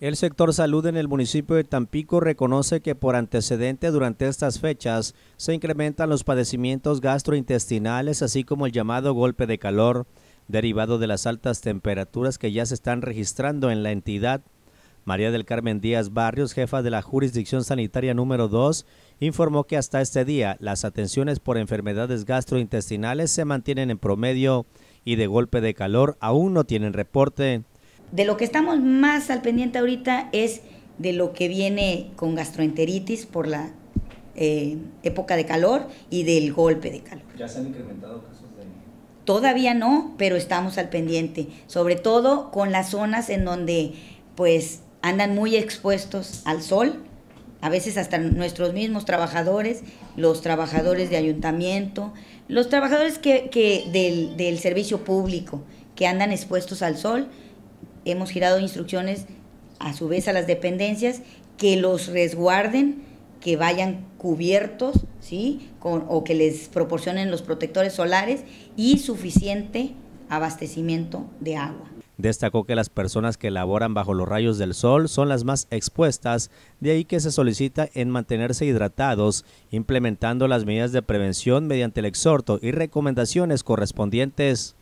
El sector salud en el municipio de Tampico reconoce que por antecedente durante estas fechas se incrementan los padecimientos gastrointestinales, así como el llamado golpe de calor, derivado de las altas temperaturas que ya se están registrando en la entidad. María del Carmen Díaz Barrios, jefa de la jurisdicción sanitaria número 2, informó que hasta este día las atenciones por enfermedades gastrointestinales se mantienen en promedio y de golpe de calor aún no tienen reporte de lo que estamos más al pendiente ahorita es de lo que viene con gastroenteritis por la eh, época de calor y del golpe de calor. ¿Ya se han incrementado casos de.? Todavía no, pero estamos al pendiente, sobre todo con las zonas en donde pues andan muy expuestos al sol, a veces hasta nuestros mismos trabajadores, los trabajadores de ayuntamiento, los trabajadores que, del, del servicio público que andan expuestos al sol, hemos girado instrucciones a su vez a las dependencias que los resguarden, que vayan cubiertos, ¿sí? o que les proporcionen los protectores solares y suficiente abastecimiento de agua. Destacó que las personas que laboran bajo los rayos del sol son las más expuestas, de ahí que se solicita en mantenerse hidratados, implementando las medidas de prevención mediante el exhorto y recomendaciones correspondientes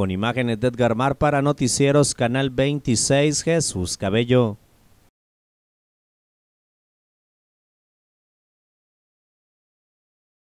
con imágenes de Edgar Mar para Noticieros Canal 26 Jesús Cabello.